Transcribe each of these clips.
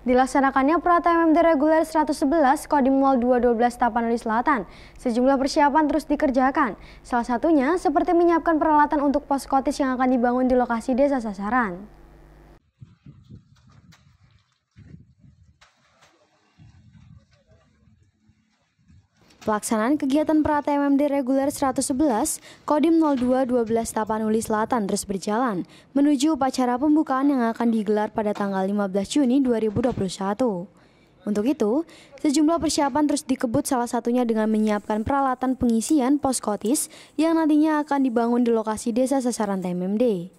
Dilaksanakannya Prata MMD Reguler 111 Kodim 0212 Tapanuli Selatan, sejumlah persiapan terus dikerjakan. Salah satunya seperti menyiapkan peralatan untuk pos kotis yang akan dibangun di lokasi desa sasaran. Pelaksanaan kegiatan MMD reguler 111, Kodim 02 12 Tapanuli Selatan terus berjalan, menuju upacara pembukaan yang akan digelar pada tanggal 15 Juni 2021. Untuk itu, sejumlah persiapan terus dikebut salah satunya dengan menyiapkan peralatan pengisian poskotis yang nantinya akan dibangun di lokasi desa sasaran TMMD.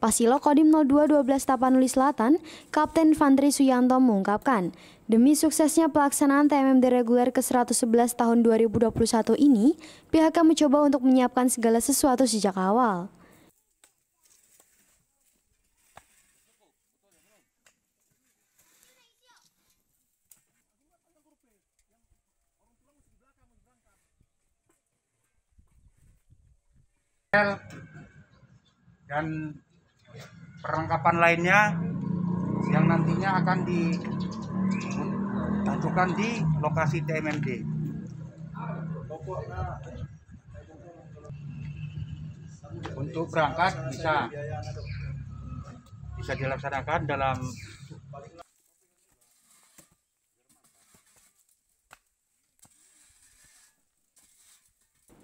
Pasilo Kodim 02 12 Tapanuli Selatan, Kapten Fandri Suyanto mengungkapkan, demi suksesnya pelaksanaan TMMD reguler ke-111 tahun 2021 ini, pihaknya mencoba untuk menyiapkan segala sesuatu sejak awal. dan perlengkapan lainnya yang nantinya akan diajukan di lokasi TMMD. Untuk berangkat bisa bisa dilaksanakan dalam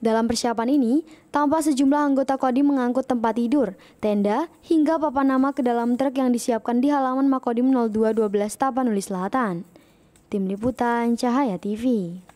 Dalam persiapan ini, tampak sejumlah anggota Kodim mengangkut tempat tidur, tenda, hingga papan nama ke dalam truk yang disiapkan di halaman Makodim 0212 Tapanuli Selatan. Tim Liputan Cahaya TV